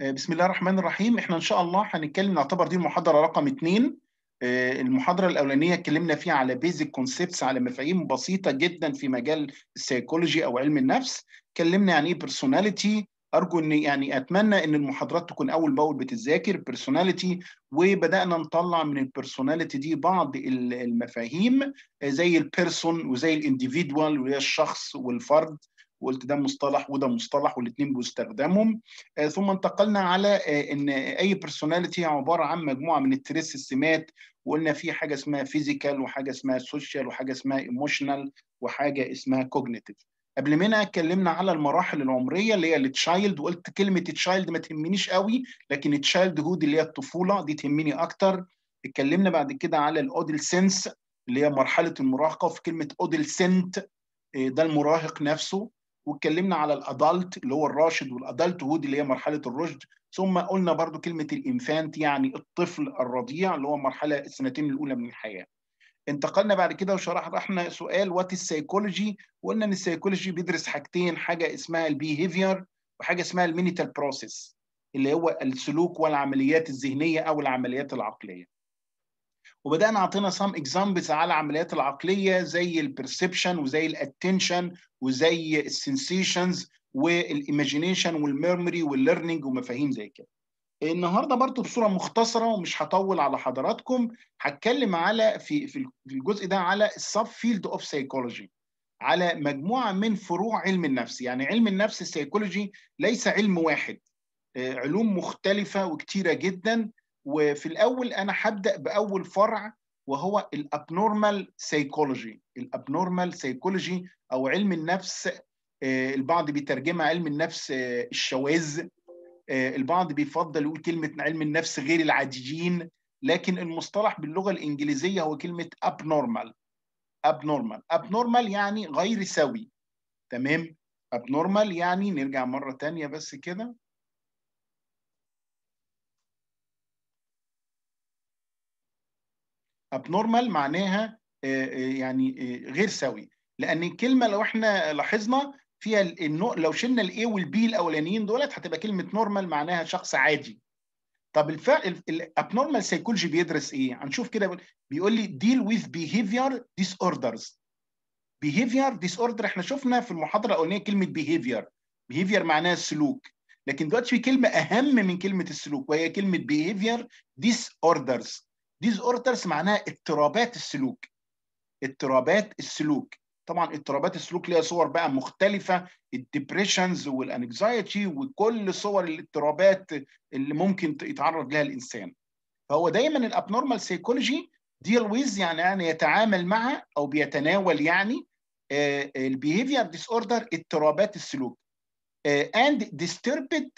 آه، بسم الله الرحمن الرحيم احنا ان شاء الله هنتكلم نعتبر دي المحاضره رقم اتنين آه، المحاضره الاولانيه اتكلمنا فيها على بيزك كونسبتس على مفاهيم بسيطه جدا في مجال السيكولوجي او علم النفس اتكلمنا يعني ايه بيرسوناليتي ارجو ان يعني اتمنى ان المحاضرات تكون اول باول بتذاكر بيرسوناليتي وبدانا نطلع من البيرسوناليتي دي بعض المفاهيم آه، زي البيرسون وزي الانديفيدوال وهي الشخص والفرد وقلت ده مصطلح وده مصطلح والاثنين بيستخدمهم آه، ثم انتقلنا على آه، ان اي بيرسوناليتي هي عباره عن مجموعه من التريس السمات وقلنا في حاجه اسمها فيزيكال وحاجه اسمها سوشيال وحاجه اسمها ايموشنال وحاجه اسمها كوجنيتيف قبل منها اتكلمنا على المراحل العمريه اللي هي التشايلد وقلت كلمه التشايلد ما تهمنيش قوي لكن التشايلد هود اللي هي الطفوله دي تهمني اكتر اتكلمنا بعد كده على سنس اللي هي مرحله المراهقه في كلمه سنت آه، ده المراهق نفسه واتكلمنا على الادلت اللي هو الراشد والادلت هود اللي هي مرحله الرشد ثم قلنا برضو كلمه الانفانت يعني الطفل الرضيع اللي هو مرحله السنتين الاولى من الحياه انتقلنا بعد كده وشرحنا سؤال وات السيكولوجي وقلنا ان السيكولوجي بيدرس حاجتين حاجه اسمها البيهيفير وحاجه اسمها المينيتال بروسيس اللي هو السلوك والعمليات الذهنيه او العمليات العقليه وبدانا اعطينا سام اكزامبلز على العمليات العقليه زي البرسبشن وزي الاتنشن وزي السنسيشنز والايماجينيشن والميموري والليرنينج ومفاهيم زي كده النهارده برضو بصوره مختصره ومش هطول على حضراتكم هتكلم على في في الجزء ده على السب فيلد اوف سايكولوجي على مجموعه من فروع علم النفس يعني علم النفس السيكولوجي ليس علم واحد آه، علوم مختلفه وكتيره جدا وفي الاول انا هبدا باول فرع وهو الابنورمال سيكولوجي الابنورمال سيكولوجي او علم النفس آه، البعض بيترجمها علم النفس آه، الشواذ آه، البعض بيفضل يقول كلمه علم النفس غير العاديين لكن المصطلح باللغه الانجليزيه هو كلمه ابنورمال ابنورمال ابنورمال يعني غير سوي تمام ابنورمال يعني نرجع مره تانية بس كده ابنورمال معناها آه، آه، يعني آه، غير سوي لان الكلمه لو احنا لاحظنا فيها لو شلنا الاي والبي الاولانيين دولت هتبقى كلمه نورمال معناها شخص عادي طب الفعل الابنورمال سيكولوجي بيدرس ايه هنشوف كده بيقول لي ديل ويز بيهيفير ديس اوردرز بيهيفير ديس اوردر احنا شفنا في المحاضره الاولانيه كلمه بيهيفير بيهيفير معناها سلوك لكن دلوقتي في كلمه اهم من كلمه السلوك وهي كلمه بيهيفير ديس اوردرز ديز اوردرز معناها اضطرابات السلوك اضطرابات السلوك طبعا اضطرابات السلوك ليها صور بقى مختلفه الديبريشنز والانكزايتي وكل صور الاضطرابات اللي ممكن يتعرض لها الانسان فهو دايما الابنورمال سيكولوجي ديل ويز يعني يعني يتعامل مع او بيتناول يعني البيهيفير ديس اوردر اضطرابات السلوك اند آه، ديستربد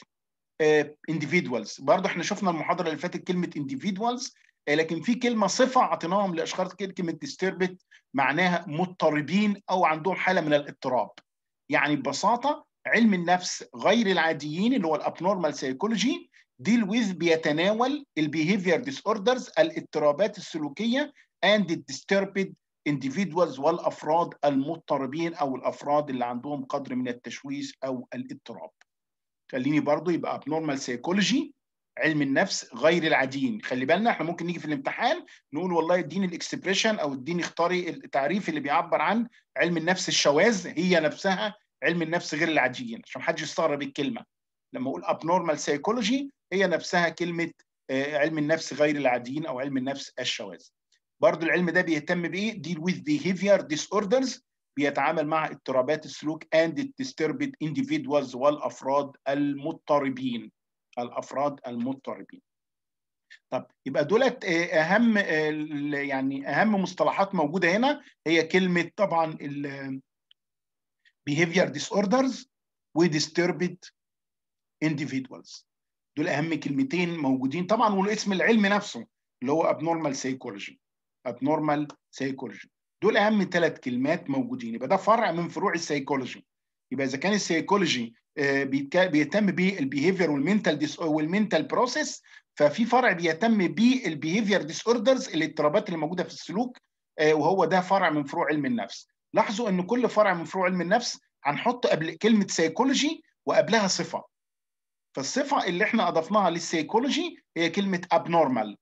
آه، individuals برضه احنا شفنا المحاضره اللي فاتت كلمه individuals إيه، لكن في كلمه صفه اعطيناهم لاشخاص كلمه ديستربت معناها مضطربين او عندهم حاله من الاضطراب يعني ببساطه علم النفس غير العاديين اللي هو الابنورمال سايكولوجي ديل ويز بيتناول البيهيفير ديس اوردرز الاضطرابات السلوكيه اند disturbed individuals والافراد المضطربين او الافراد اللي عندهم قدر من التشويش او الاضطراب خليني برضو يبقى abnormal psychology علم النفس غير العديم خلي بالنا احنا ممكن نيجي في الامتحان نقول والله اديني الاكسبريشن او اديني اختاري التعريف اللي بيعبر عن علم النفس الشواذ هي نفسها علم النفس غير العاديين عشان محدش يستغرب الكلمه لما اقول ابنورمال سايكولوجي هي نفسها كلمه آه، علم النفس غير العاديين او علم النفس الشواذ برضو العلم ده بيهتم بايه ديل ويز بيهيفير ديس اوردرز بيتعامل مع اضطرابات السلوك اند ديستربت individuals والافراد المضطربين الافراد المضطربين طب يبقى دولت آه، اهم آه، يعني اهم مصطلحات موجوده هنا هي كلمه طبعا ال behavior disorders و disturbed individuals دول اهم كلمتين موجودين طبعا والاسم العلمي نفسه اللي هو abnormal psychology abnormal psychology دول اهم ثلاث كلمات موجودين يبقى ده فرع من فروع السيكولوجي يبقى اذا كان السيكولوجي آه، بيهتم بالبيهيفير والمنتال ديس والمنتال بروسيس ففي فرع بيهتم بالبيهيفير ديس اوردرز الاضطرابات اللي موجوده في السلوك آه، وهو ده فرع من فروع علم النفس لاحظوا ان كل فرع من فروع علم النفس هنحط قبل كلمه سيكولوجي وقبلها صفه فالصفه اللي احنا اضفناها للسيكولوجي هي كلمه ابنورمال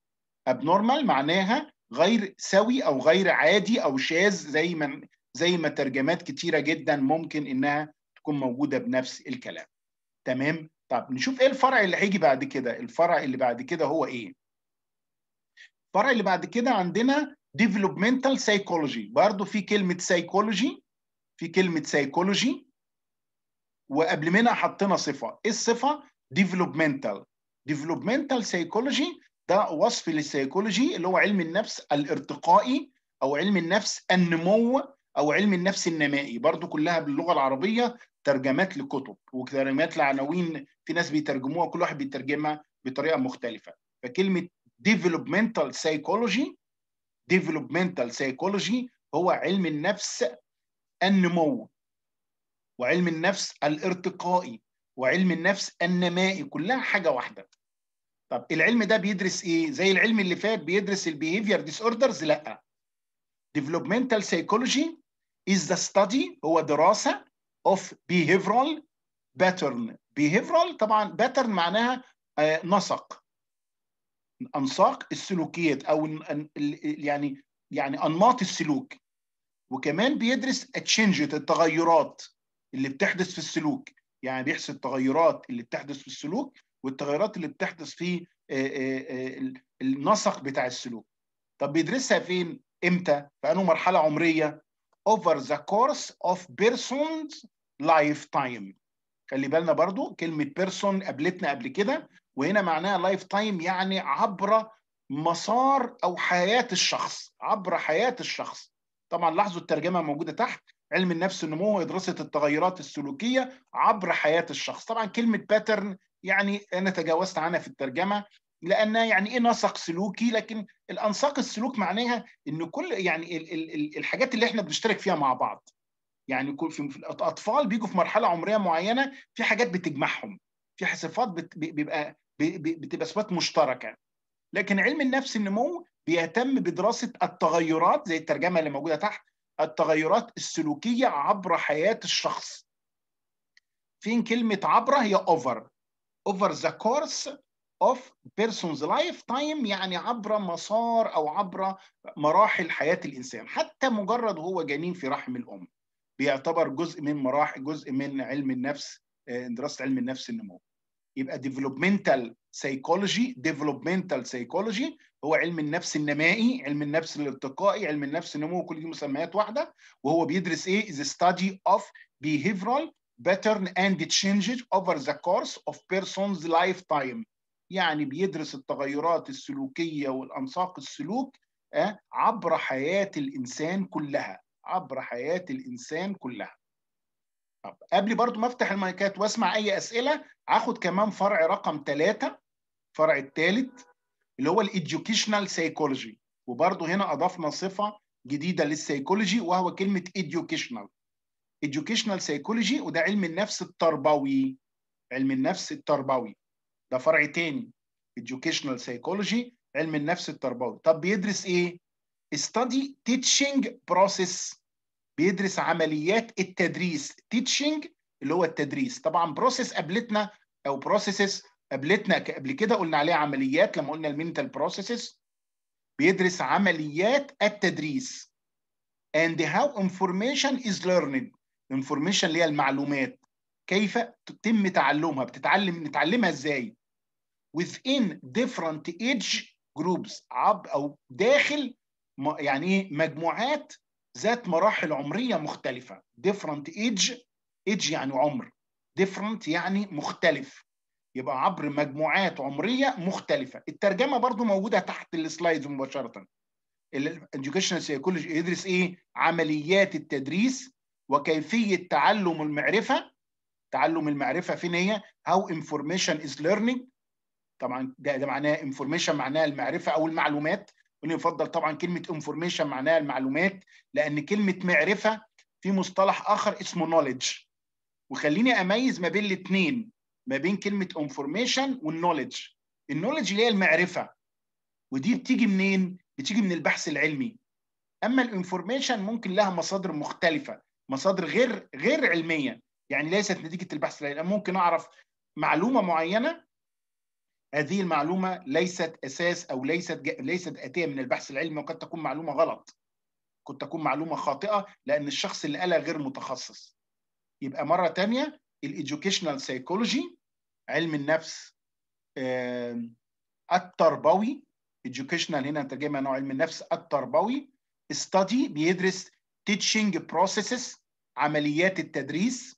ابنورمال معناها غير سوي او غير عادي او شاذ زي ما زي ما ترجمات كتيره جدا ممكن انها تكون موجوده بنفس الكلام تمام طب نشوف ايه الفرع اللي هيجي بعد كده الفرع اللي بعد كده هو ايه الفرع اللي بعد كده عندنا ديفلوبمنتال psychology برضه في كلمه psychology في كلمه psychology وقبل منها حطينا صفه ايه الصفه ديفلوبمنتال ديفلوبمنتال psychology ده وصف للسيكولوجي اللي هو علم النفس الارتقائي او علم النفس النمو او علم النفس النمائي برضو كلها باللغه العربيه ترجمات لكتب وترجمات لعناوين في ناس بيترجموها كل واحد بيترجمها بطريقه مختلفه فكلمه ديفلوبمنتال سايكولوجي ديفلوبمنتال سايكولوجي هو علم النفس النمو وعلم النفس الارتقائي وعلم النفس النمائي كلها حاجه واحده طب العلم ده بيدرس ايه زي العلم اللي فات بيدرس البيهيفير ديس اوردرز لا ديفلوبمنتال سايكولوجي از ذا ستادي هو دراسه of behavioral pattern behavioral طبعا pattern معناها آه، نسق انساق السلوكيات او يعني يعني انماط السلوك وكمان بيدرس التشنجز التغيرات اللي بتحدث في السلوك يعني بيحسب التغيرات اللي بتحدث في السلوك والتغيرات اللي بتحدث في آه، آه، النسق بتاع السلوك طب بيدرسها فين امتى في انه مرحله عمريه over the course of persons لايف تايم خلي بالنا برضو كلمه بيرسون قابلتنا قبل كده وهنا معناها لايف تايم يعني عبر مسار او حياه الشخص عبر حياه الشخص طبعا لاحظوا الترجمه موجوده تحت علم النفس النمو ودراسه التغيرات السلوكيه عبر حياه الشخص طبعا كلمه باترن يعني انا تجاوزت عنها في الترجمه لانها يعني ايه نسق سلوكي لكن الانساق السلوك معناها ان كل يعني الحاجات اللي احنا بنشترك فيها مع بعض يعني في الاطفال بيجوا في مرحله عمريه معينه في حاجات بتجمعهم في صفات بيبقى بتبقى صفات مشتركه لكن علم النفس النمو بيهتم بدراسه التغيرات زي الترجمه اللي موجوده تحت التغيرات السلوكيه عبر حياه الشخص فين كلمه عبر هي اوفر اوفر ذا كورس اوف بيرسونز لايف تايم يعني عبر مسار او عبر مراحل حياه الانسان حتى مجرد هو جنين في رحم الام بيعتبر جزء من مراحل جزء من علم النفس آه، دراسه علم النفس النمو يبقى ديفلوبمنتال سايكولوجي ديفلوبمنتال سايكولوجي هو علم النفس النمائي علم النفس الارتقائي علم النفس النمو كل دي مسميات واحده وهو بيدرس ايه ستادي اوف of باترن اند تشينجز اوفر ذا كورس اوف بيرسونز لايف تايم يعني بيدرس التغيرات السلوكيه والانساق السلوك آه، عبر حياه الانسان كلها عبر حياة الإنسان كلها طب قبل برضو ما افتح المايكات واسمع اي اسئله هاخد كمان فرع رقم ثلاثة الفرع الثالث اللي هو الاديوكيشنال سيكولوجي وبرضو هنا اضفنا صفه جديده للسيكولوجي وهو كلمه إديوكيشنال إديوكيشنال سيكولوجي وده علم النفس التربوي علم النفس التربوي ده فرع تاني إديوكيشنال سيكولوجي علم النفس التربوي طب بيدرس ايه study teaching process بيدرس عمليات التدريس تيتشنج اللي هو التدريس طبعا بروسيس قبلتنا او بروسيسز قبلتنا قبل كده قلنا عليها عمليات لما قلنا المينتال بروسيسز بيدرس عمليات التدريس and how information is learning information اللي هي المعلومات كيف تتم تعلمها بتتعلم نتعلمها ازاي within different age groups عب او داخل يعني ايه مجموعات ذات مراحل عمريه مختلفه different age age يعني عمر different يعني مختلف يبقى عبر مجموعات عمريه مختلفه الترجمه برضو موجوده تحت السلايد مباشره الاديوكيشنال سيكولوجي يدرس ايه عمليات التدريس وكيفيه تعلم المعرفه تعلم المعرفه فين هي هاو انفورميشن از ليرنينج طبعا ده, ده معناه انفورميشن معناه المعرفه او المعلومات واللي يفضل طبعا كلمه انفورميشن معناها المعلومات لان كلمه معرفه في مصطلح اخر اسمه نوليدج وخليني اميز ما بين الاثنين ما بين كلمه انفورميشن والنوليدج النوليدج اللي هي المعرفه ودي بتيجي منين بتيجي من البحث العلمي اما الانفورميشن ممكن لها مصادر مختلفه مصادر غير غير علميه يعني ليست نتيجه البحث العلمي ممكن اعرف معلومه معينه هذه المعلومة ليست أساس أو ليست جا... ليست آتية من البحث العلمي وقد تكون معلومة غلط قد تكون معلومة خاطئة لأن الشخص اللي قالها غير متخصص يبقى مرة تانية الإديوكيشنال سايكولوجي علم النفس التربوي educational هنا ترجمة نوع علم النفس التربوي ستادي بيدرس teaching processes عمليات التدريس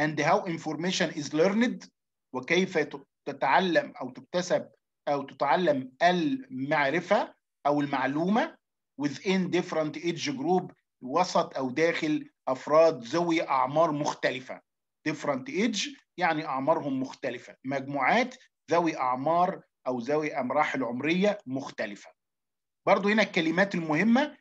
and how information is learned وكيف تتعلم او تكتسب او تتعلم المعرفه او المعلومه within different age group وسط او داخل افراد ذوي اعمار مختلفه different age يعني اعمارهم مختلفه مجموعات ذوي اعمار او ذوي مراحل عمريه مختلفه برضو هنا الكلمات المهمه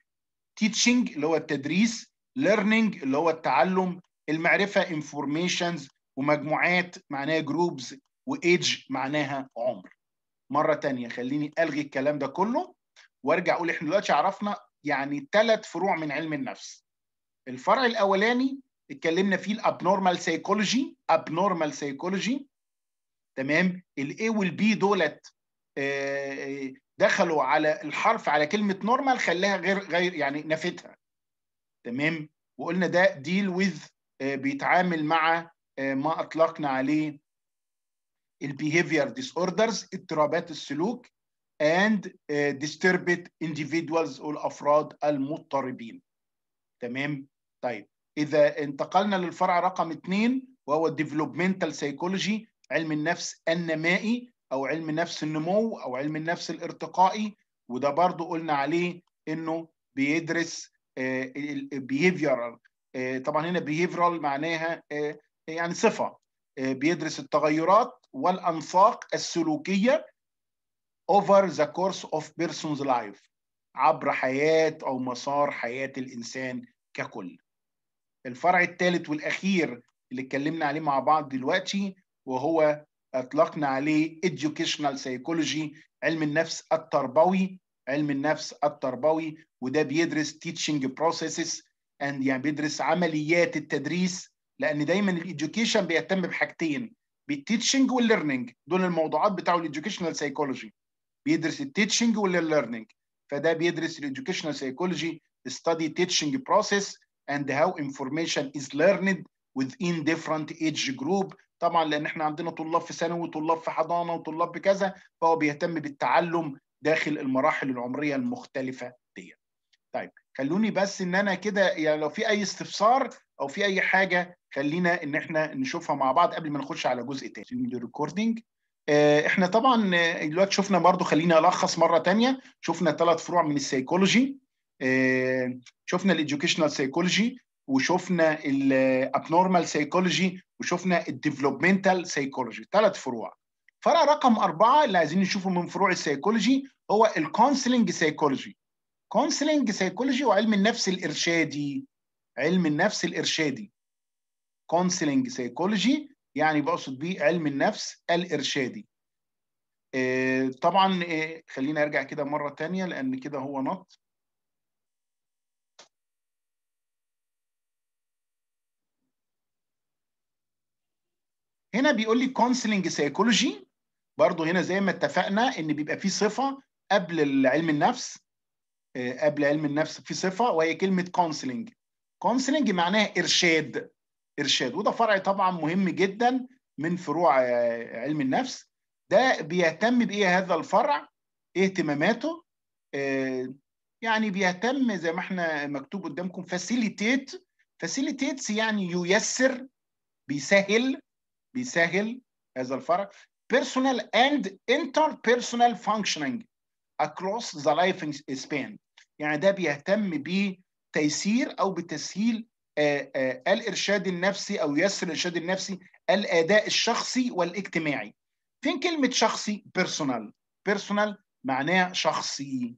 teaching اللي هو التدريس learning اللي هو التعلم المعرفه informations ومجموعات معناها جروبز وايدج معناها عمر مرة تانية خليني ألغي الكلام ده كله وارجع أقول إحنا دلوقتي عرفنا يعني ثلاث فروع من علم النفس الفرع الأولاني اتكلمنا فيه الابنورمال سايكولوجي ابنورمال سايكولوجي تمام الاي والبي دولت آه، آه، دخلوا على الحرف على كلمه نورمال خلاها غير غير يعني نفتها تمام وقلنا ده ديل ويز آه، بيتعامل مع ما اطلقنا عليه البيهيفير ديس اوردرز اضطرابات السلوك and uh, disturbed individuals او الافراد المضطربين تمام طيب اذا انتقلنا للفرع رقم اثنين وهو الديفلوبمنتال سايكولوجي علم النفس النمائي او علم نفس النمو او علم النفس الارتقائي وده برضو قلنا عليه انه بيدرس البيهيفيرال آه، طبعا هنا behavioral معناها آه، يعني صفه آه، بيدرس التغيرات والأنفاق السلوكية over the course of person's life عبر حياة أو مسار حياة الإنسان ككل الفرع الثالث والأخير اللي اتكلمنا عليه مع بعض دلوقتي وهو أطلقنا عليه educational psychology علم النفس التربوي علم النفس التربوي وده بيدرس teaching processes and يعني بيدرس عمليات التدريس لأن دايما الإديوكيشن بيهتم بحاجتين بالتيتشنج والليرنينج دول الموضوعات بتاع الاديوكيشنال سايكولوجي بيدرس التيتشنج والليرنينج فده بيدرس الاديوكيشنال سايكولوجي ستادي تيتشنج بروسيس اند هاو انفورميشن از ليرند within different age group طبعا لان احنا عندنا طلاب في ثانوي وطلاب في حضانه وطلاب بكذا فهو بيهتم بالتعلم داخل المراحل العمريه المختلفه دي. طيب خلوني بس ان انا كده يعني لو في اي استفسار او في اي حاجه خلينا ان احنا نشوفها مع بعض قبل ما نخش على جزء تاني ريكوردنج آه، احنا طبعا دلوقتي آه، شفنا برضو خلينا الخص مره تانية شفنا ثلاث فروع من السيكولوجي آه، شفنا الاديوكيشنال سيكولوجي وشفنا الابنورمال سيكولوجي وشفنا الديفلوبمنتال سيكولوجي ثلاث فروع فرع رقم أربعة اللي عايزين نشوفه من فروع السيكولوجي هو الكونسلنج سيكولوجي كونسلنج سيكولوجي وعلم النفس الإرشادي علم النفس الإرشادي كونسلنج سيكولوجي يعني بقصد بيه علم النفس الارشادي آه، طبعا آه، خلينا ارجع كده مره تانية لان كده هو نط هنا بيقول لي كونسلنج سيكولوجي برضه هنا زي ما اتفقنا ان بيبقى فيه صفه قبل علم النفس آه، قبل علم النفس في صفه وهي كلمه كونسلنج كونسلنج معناها ارشاد ارشاد وده فرع طبعا مهم جدا من فروع آه، علم النفس ده بيهتم بايه هذا الفرع اهتماماته آه يعني بيهتم زي ما احنا مكتوب قدامكم فاسيليتيت فاسيليتيتس يعني ييسر بيسهل بيسهل هذا الفرع personal and بيرسونال functioning across the life span يعني ده بيهتم بتيسير او بتسهيل آه، آه، الارشاد النفسي او يسر الارشاد النفسي الاداء الشخصي والاجتماعي فين كلمه شخصي بيرسونال بيرسونال معناه شخصي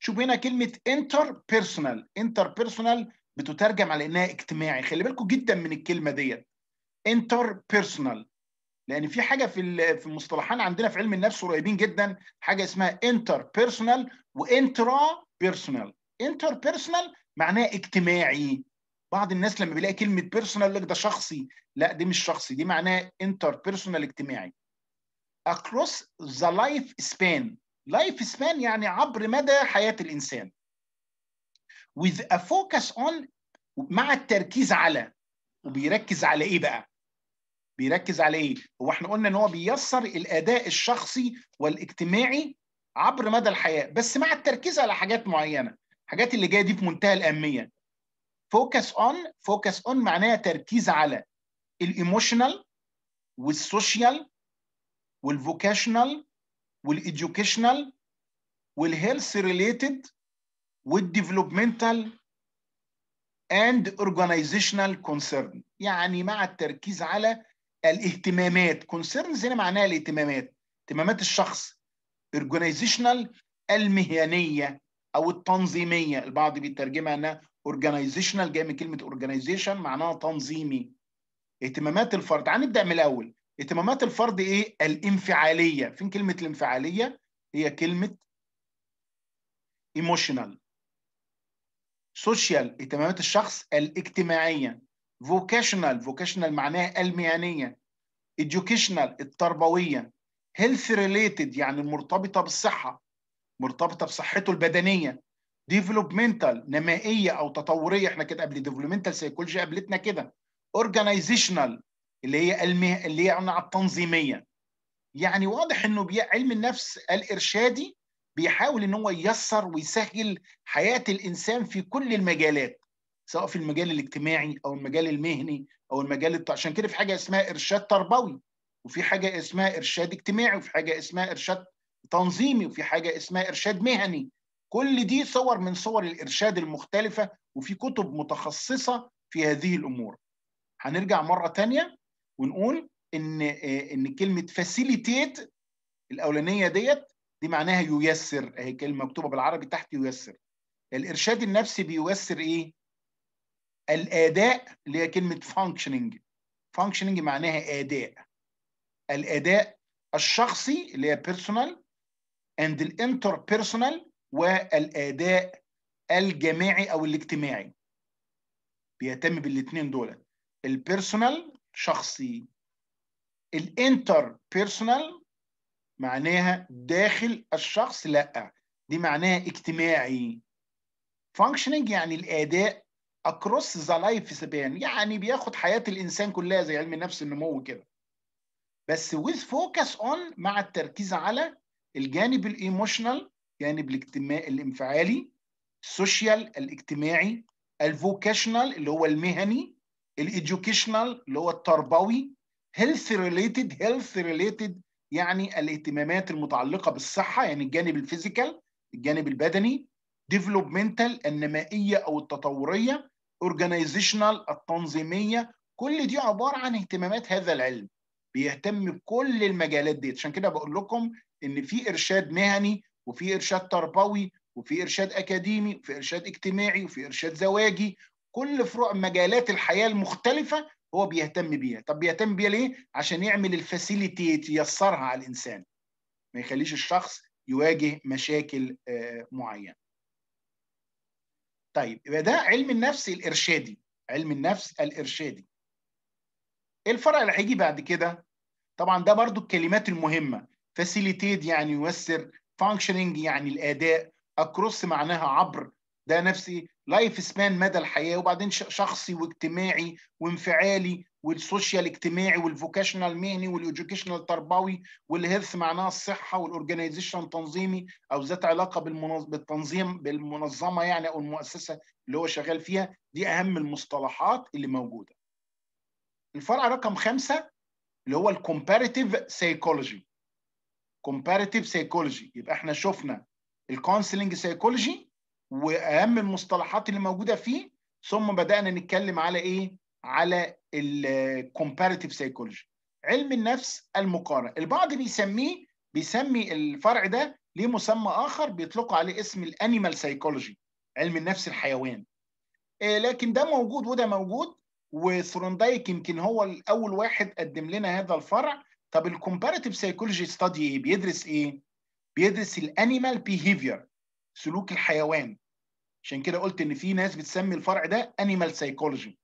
شوف هنا كلمه انتر بيرسونال انتر بيرسونال بتترجم على انها اجتماعي خلي بالكم جدا من الكلمه ديت انتر بيرسونال لان في حاجه في في المصطلحان عندنا في علم النفس قريبين جدا حاجه اسمها انتر بيرسونال وانترا بيرسونال انتر بيرسونال معناه اجتماعي بعض الناس لما بيلاقي كلمه بيرسونال يقول لك ده شخصي لا دي مش شخصي دي معناها انتر بيرسونال اجتماعي across the life span life span يعني عبر مدى حياه الانسان with a focus on مع التركيز على وبيركز على ايه بقى بيركز على ايه هو احنا قلنا ان هو بيسر الاداء الشخصي والاجتماعي عبر مدى الحياه بس مع التركيز على حاجات معينه الحاجات اللي جايه دي في منتهى الاهميه فوكس اون فوكس اون معناها تركيز على الايموشنال والسوشيال والفوكيشنال والايدوكيشنال والهيلث ريليتد والديفلوبمنتال اند اورجانيزيشنال كونسيرن يعني مع التركيز على الاهتمامات كونسيرنز هنا معناها الاهتمامات اهتمامات الشخص اورجانيزيشنال المهنيه او التنظيميه البعض بيترجمها انها اورجانيزيشنال جاي من كلمه اورجانيزيشن معناها تنظيمي اهتمامات الفرد هنبدا من الاول اهتمامات الفرد ايه الانفعاليه فين كلمه الانفعاليه هي كلمه ايموشنال سوشيال اهتمامات الشخص الاجتماعيه فوكيشنال فوكيشنال معناها المهنيه educational التربويه health related يعني المرتبطه بالصحه مرتبطه بصحته البدنيه ديفلوبمنتال نمائيه او تطوريه احنا كده قبل ديفلوبمنتال سيكولوجي قابلتنا كده اورجانيزيشنال اللي هي المه... اللي هي يعني على التنظيميه يعني واضح انه بي... علم النفس الارشادي بيحاول ان هو ييسر ويسهل حياه الانسان في كل المجالات سواء في المجال الاجتماعي او المجال المهني او المجال الت... عشان كده في حاجه اسمها ارشاد تربوي وفي حاجه اسمها ارشاد اجتماعي وفي حاجه اسمها ارشاد تنظيمي وفي حاجه اسمها ارشاد مهني كل دي صور من صور الإرشاد المختلفة وفي كتب متخصصة في هذه الأمور هنرجع مرة تانية ونقول إن آه، إن كلمة فاسيليتيت الأولانية ديت دي معناها ييسر اهي كلمة مكتوبة بالعربي تحت ييسر الإرشاد النفسي بييسر إيه؟ الأداء اللي هي كلمة فانكشنينج فانكشنينج معناها أداء الأداء الشخصي اللي هي personal and الانتربيرسونال والاداء الجماعي او الاجتماعي بيهتم بالاثنين دول البيرسونال شخصي الانتر بيرسونال معناها داخل الشخص لا دي معناها اجتماعي فانكشننج يعني الاداء اكروس ذا لايف سبان يعني بياخد حياه الانسان كلها زي علم النفس النمو كده بس with focus on مع التركيز على الجانب الايموشنال الجانب الاجتماعي الانفعالي السوشيال الاجتماعي الفوكيشنال اللي هو المهني الايدوكيشنال اللي هو التربوي هيلث ريليتد هيلث ريليتد يعني الاهتمامات المتعلقه بالصحه يعني الجانب الفيزيكال الجانب البدني ديفلوبمنتال النمائيه او التطوريه اورجانيزيشنال التنظيميه كل دي عباره عن اهتمامات هذا العلم بيهتم بكل المجالات دي عشان كده بقول لكم ان في ارشاد مهني وفي ارشاد تربوي وفي ارشاد اكاديمي وفي ارشاد اجتماعي وفي ارشاد زواجي كل فروع مجالات الحياه المختلفه هو بيهتم بيها طب بيهتم بيها ليه عشان يعمل الفاسيليتي ييسرها على الانسان ما يخليش الشخص يواجه مشاكل آه، معينه طيب يبقى ده علم النفس الارشادي علم النفس الارشادي إيه الفرع اللي هيجي بعد كده طبعا ده برضو الكلمات المهمه فاسيليتيد يعني ييسر فانكشننج يعني الاداء اكروس معناها عبر ده نفسي لايف سبان مدى الحياه وبعدين شخصي واجتماعي وانفعالي والسوشيال اجتماعي والفوكيشنال مهني والايدوكيشنال تربوي والهيلث معناها الصحه والاورجنايزيشن تنظيمي او ذات علاقه بالمنظ... بالتنظيم بالمنظمه يعني او المؤسسه اللي هو شغال فيها دي اهم المصطلحات اللي موجوده. الفرع رقم خمسه اللي هو الكومباريتيف سايكولوجي comparative psychology يبقى احنا شفنا الكونسلنج سايكولوجي واهم المصطلحات اللي موجوده فيه ثم بدانا نتكلم على ايه على الكومباريتيف سايكولوجي علم النفس المقارنه البعض بيسميه بيسمي الفرع ده ليه مسمى اخر بيطلقوا عليه اسم الانيمال سايكولوجي علم النفس الحيوان آه، لكن ده موجود وده موجود وثروندايك يمكن هو الاول واحد قدم لنا هذا الفرع طب الكومباريتيف سايكولوجي ستادي بيدرس ايه؟ بيدرس الانيمال بيهيفير سلوك الحيوان عشان كده قلت ان في ناس بتسمي الفرع ده انيمال سايكولوجي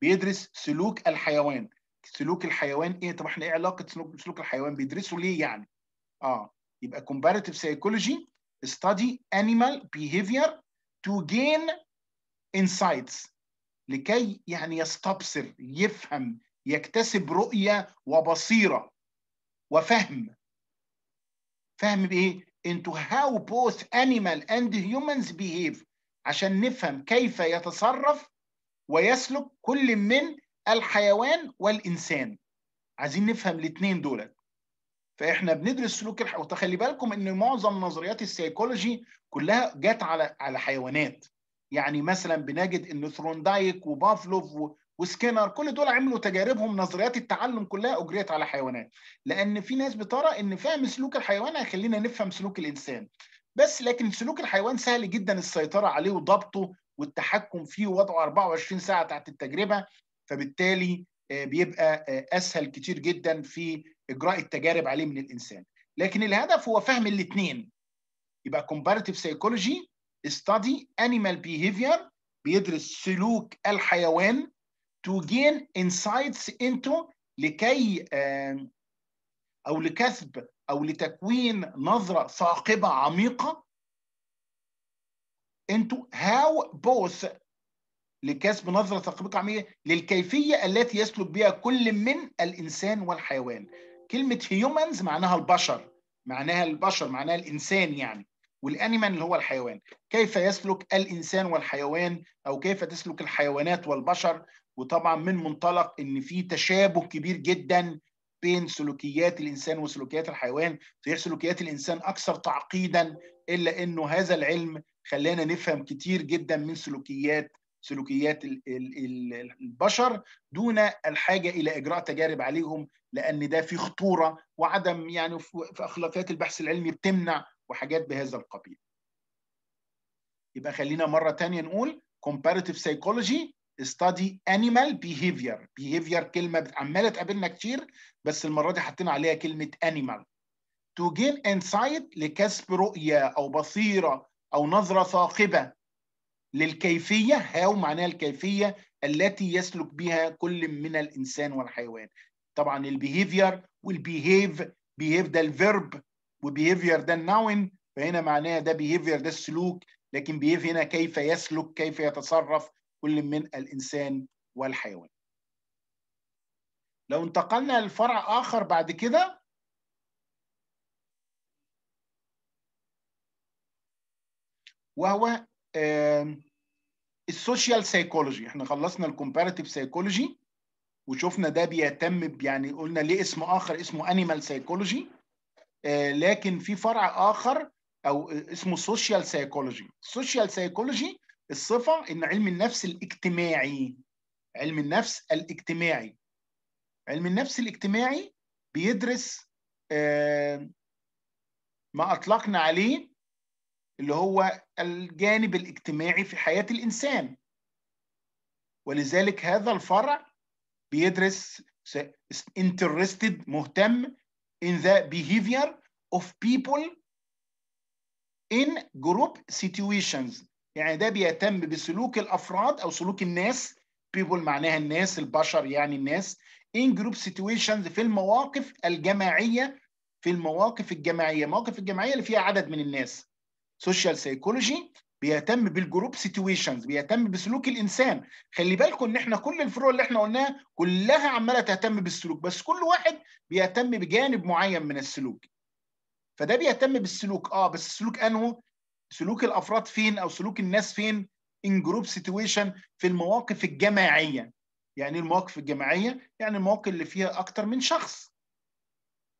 بيدرس سلوك الحيوان سلوك الحيوان ايه طب احنا ايه علاقه سلوك, سلوك الحيوان بيدرسوا ليه يعني اه يبقى كومباريتيف سايكولوجي ستادي انيمال بيهيفير تو جين انسايتس لكي يعني يستبصر يفهم يكتسب رؤية وبصيرة وفهم فهم بإيه؟ into how both animal and humans behave عشان نفهم كيف يتصرف ويسلك كل من الحيوان والإنسان عايزين نفهم الاثنين دولت فاحنا بندرس سلوك الحيوان وتخلي بالكم ان معظم نظريات السيكولوجي كلها جت على على حيوانات يعني مثلا بنجد ان ثروندايك وبافلوف وسكينر كل دول عملوا تجاربهم نظريات التعلم كلها اجريت على حيوانات لان في ناس بترى ان فهم سلوك الحيوان هيخلينا نفهم سلوك الانسان بس لكن سلوك الحيوان سهل جدا السيطره عليه وضبطه والتحكم فيه ووضعه 24 ساعه تحت التجربه فبالتالي آه، بيبقى آه، اسهل كتير جدا في اجراء التجارب عليه من الانسان لكن الهدف هو فهم الاثنين يبقى comparative psychology study animal behavior بيدرس سلوك الحيوان to gain insights into لكي او لكسب او لتكوين نظره ثاقبه عميقه into how both لكسب نظره ثاقبه عميقه للكيفيه التي يسلك بها كل من الانسان والحيوان كلمه humans معناها البشر معناها البشر معناها الانسان يعني والانيمال اللي هو الحيوان كيف يسلك الانسان والحيوان او كيف تسلك الحيوانات والبشر وطبعا من منطلق ان في تشابه كبير جدا بين سلوكيات الانسان وسلوكيات الحيوان فهي سلوكيات الانسان اكثر تعقيدا الا انه هذا العلم خلانا نفهم كتير جدا من سلوكيات سلوكيات البشر دون الحاجه الى اجراء تجارب عليهم لان ده في خطوره وعدم يعني في اخلاقيات البحث العلمي بتمنع وحاجات بهذا القبيل. يبقى خلينا مره ثانيه نقول comparative psychology study animal behavior behavior كلمة عمالة تقابلنا كتير بس المرة دي حطينا عليها كلمة animal to gain insight لكسب رؤية أو بصيرة أو نظرة ثاقبة للكيفية هاو معناها الكيفية التي يسلك بها كل من الإنسان والحيوان طبعا البيهيفير والبيهيف بيهيف ده الفيرب وبيهيفير ده النون فهنا معناها ده بيهيفير ده السلوك لكن بيهيف هنا كيف يسلك كيف يتصرف كل من الإنسان والحيوان لو انتقلنا لفرع آخر بعد كده وهو السوشيال سايكولوجي احنا خلصنا الكومباراتيف سايكولوجي وشفنا ده بيتم يعني قلنا ليه اسم اخر اسمه انيمال آه، سايكولوجي لكن في فرع اخر او اسمه سوشيال سايكولوجي السوشيال سايكولوجي الصفه ان علم النفس الاجتماعي علم النفس الاجتماعي علم النفس الاجتماعي بيدرس ما اطلقنا عليه اللي هو الجانب الاجتماعي في حياه الانسان ولذلك هذا الفرع بيدرس interested مهتم in the behavior of people in group situations يعني ده بيهتم بسلوك الافراد او سلوك الناس بيبول معناها الناس البشر يعني الناس ان جروب سيتويشنز في المواقف الجماعيه في المواقف الجماعيه المواقف الجماعيه اللي فيها عدد من الناس سوشيال سايكولوجي بيهتم بالجروب سيتويشنز بيهتم بسلوك الانسان خلي بالكم ان احنا كل الفروع اللي احنا قلناها كلها عماله تهتم بالسلوك بس كل واحد بيهتم بجانب معين من السلوك فده بيهتم بالسلوك اه بس السلوك انه سلوك الافراد فين او سلوك الناس فين ان جروب سيتويشن في المواقف الجماعيه يعني المواقف الجماعيه يعني المواقف اللي فيها اكتر من شخص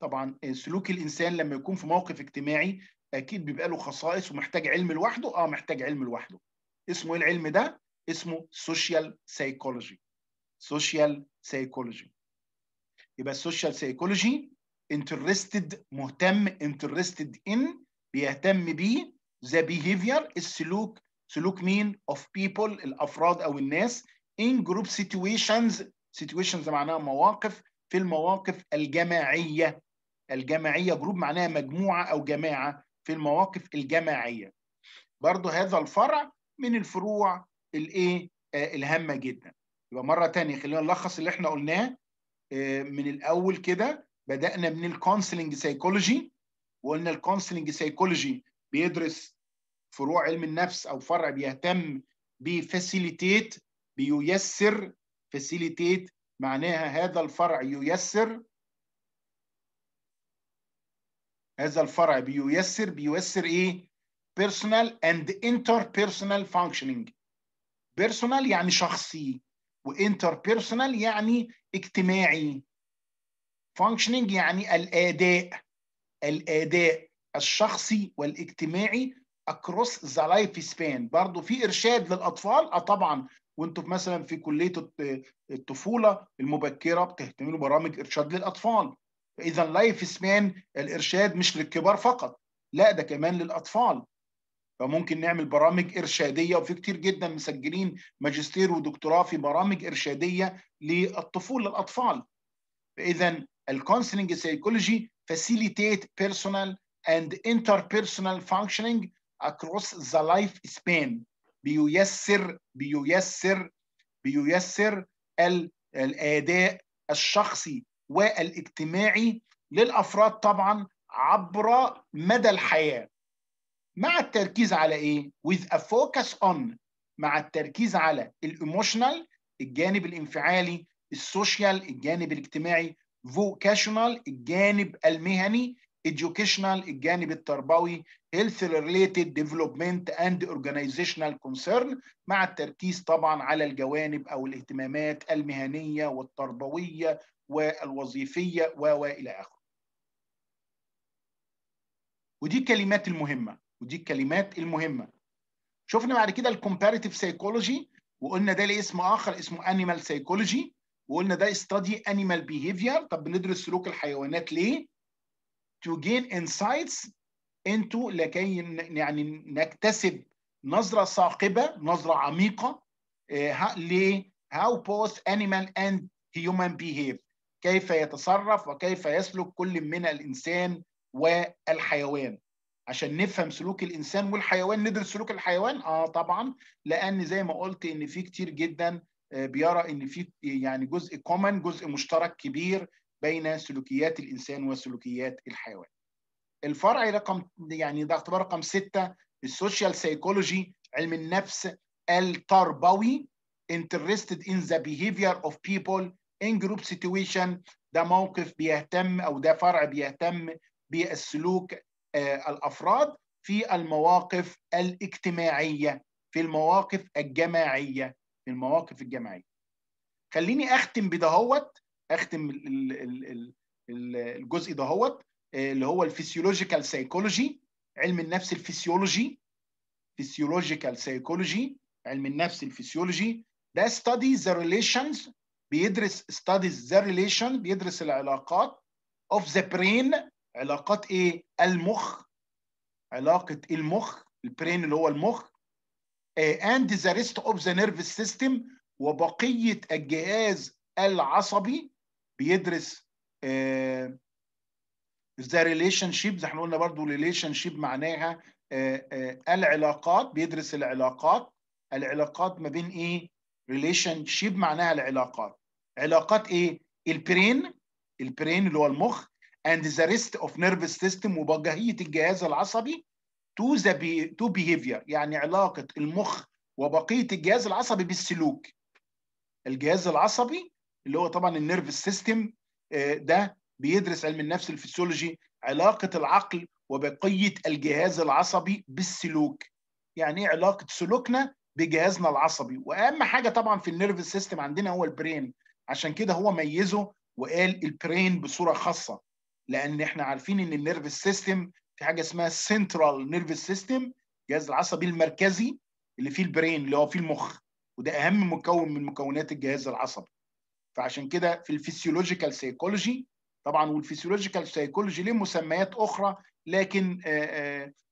طبعا سلوك الانسان لما يكون في موقف اجتماعي اكيد بيبقى له خصائص ومحتاج علم لوحده اه محتاج علم لوحده اسمه ايه العلم ده اسمه سوشيال سايكولوجي سوشيال سايكولوجي يبقى السوشيال سايكولوجي انترستد مهتم انترستد ان بيهتم بيه ذا بيهيفير السلوك سلوك مين اوف بيبل الافراد او الناس ان جروب سيتويشنز سيتويشنز معناها مواقف في المواقف الجماعيه الجماعيه جروب معناها مجموعه او جماعه في المواقف الجماعيه برضو هذا الفرع من الفروع الايه آه، الهامه جدا يبقى مره ثانيه خلينا نلخص اللي احنا قلناه آه، من الاول كده بدانا من الكونسلنج سايكولوجي وقلنا الكونسلنج سايكولوجي بيدرس فروع علم النفس او فرع بيهتم بفاسيليتيت بييسر فاسيليتيت معناها هذا الفرع ييسر هذا الفرع بييسر بييسر ايه personal and interpersonal functioning personal يعني شخصي وانتربيرسونال يعني اجتماعي functioning يعني الاداء الاداء الشخصي والاجتماعي across the life span برضه في ارشاد للاطفال اه طبعا وانتم مثلا في كليه الطفوله المبكره بتهتموا برامج ارشاد للاطفال اذا لايف سبان الارشاد مش للكبار فقط لا ده كمان للاطفال فممكن نعمل برامج ارشاديه وفي كتير جدا مسجلين ماجستير ودكتوراه في برامج ارشاديه للطفوله للاطفال فاذا الكونسلنج سيكولوجي فاسيليتيت بيرسونال and interpersonal functioning across the life span بييسر بييسر بييسر الاداء الشخصي والاجتماعي للافراد طبعا عبر مدى الحياه مع التركيز على ايه with a focus on مع التركيز على الايموشنال الجانب الانفعالي السوشيال الجانب الاجتماعي vocational الجانب المهني educational الجانب التربوي health related development and organizational concern مع التركيز طبعا على الجوانب او الاهتمامات المهنيه والتربويه والوظيفيه و والى اخره. ودي الكلمات المهمه ودي الكلمات المهمه. شفنا بعد كده الكومباريتيف سايكولوجي وقلنا ده ليه اسم اخر اسمه انيمال سايكولوجي وقلنا ده استادي انيمال بيهيفير طب بندرس سلوك الحيوانات ليه؟ to gain insights into لكي يعني نكتسب نظرة ثاقبة نظرة عميقة آه، ل how both animal and human behave كيف يتصرف وكيف يسلك كل من الإنسان والحيوان عشان نفهم سلوك الانسان والحيوان ندرس سلوك الحيوان اه طبعا لان زي ما قلت ان في كتير جدا آه، بيرى ان في يعني جزء كومن جزء مشترك كبير بين سلوكيات الانسان وسلوكيات الحيوان. الفرع رقم يعني ده اختبار رقم سته السوشيال سايكولوجي علم النفس التربوي interested in the behavior of people in group situation ده موقف بيهتم او ده فرع بيهتم بالسلوك آه، الافراد في المواقف الاجتماعيه في المواقف الجماعيه في المواقف الجماعيه خليني اختم بدهوت اختم الجزء دهوت آه، اللي هو الفسيولوجيكال سايكولوجي علم النفس الفسيولوجي فيسيولوجيكال سايكولوجي علم النفس الفسيولوجي ده ستادي ذا ريليشنز بيدرس ستادي ذا ريليشن بيدرس العلاقات اوف ذا برين علاقات ايه المخ علاقة المخ البرين اللي هو المخ آه، and the rest of the nervous system وبقية الجهاز العصبي بيدرس ذا ريليشن شيب زي احنا قلنا برضو ريليشن شيب معناها آه، آه، العلاقات بيدرس العلاقات العلاقات ما بين ايه ريليشن شيب معناها العلاقات علاقات ايه البرين البرين اللي هو المخ and the rest of nervous system وبجهيه الجهاز العصبي to the to behavior يعني علاقه المخ وبقيه الجهاز العصبي بالسلوك الجهاز العصبي اللي هو طبعا النيرف سيستم آه، ده بيدرس علم النفس الفسيولوجي علاقه العقل وبقيه الجهاز العصبي بالسلوك يعني ايه علاقه سلوكنا بجهازنا العصبي واهم حاجه طبعا في النيرف سيستم عندنا هو البرين عشان كده هو ميزه وقال البرين بصوره خاصه لان احنا عارفين ان النيرف سيستم في حاجه اسمها سنترال نيرف سيستم الجهاز العصبي المركزي اللي فيه البرين اللي هو فيه المخ وده اهم مكون من مكونات الجهاز العصبي فعشان كده في الفسيولوجيكال سيكولوجي طبعا والفسيولوجيكال سيكولوجي ليه مسميات اخرى لكن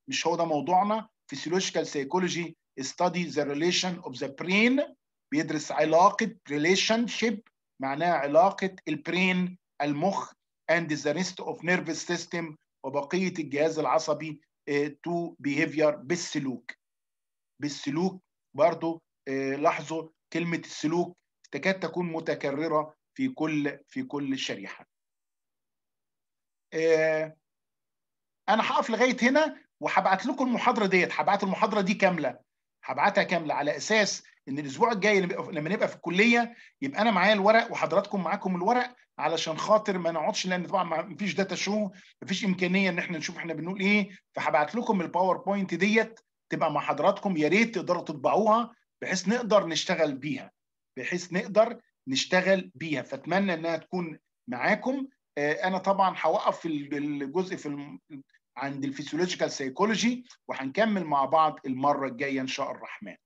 مش هو ده موضوعنا فسيولوجيكال سيكولوجي ستادي ذا ريليشن اوف ذا برين بيدرس علاقه ريليشن شيب معناها علاقه البرين المخ اند ذا ريست اوف nervous سيستم وبقيه الجهاز العصبي تو بيهيفير بالسلوك بالسلوك برضو لاحظوا كلمه السلوك تكاد تكون متكررة في كل في كل الشريحة آه، أنا هقف لغاية هنا وهبعت لكم المحاضرة ديت هبعت المحاضرة دي كاملة هبعتها كاملة على أساس إن الأسبوع الجاي لما نبقى في الكلية يبقى أنا معايا الورق وحضراتكم معاكم الورق علشان خاطر ما نقعدش لأن طبعا ما فيش داتا شو ما فيش إمكانية إن إحنا نشوف إحنا بنقول إيه فهبعت لكم الباوربوينت ديت تبقى مع حضراتكم يا ريت تقدروا تطبعوها بحيث نقدر نشتغل بيها بحيث نقدر نشتغل بيها فاتمنى انها تكون معاكم آه، انا طبعا هوقف الجزء في الم... عند الفيسيولوجيكال سايكولوجي وهنكمل مع بعض المره الجايه ان شاء الرحمن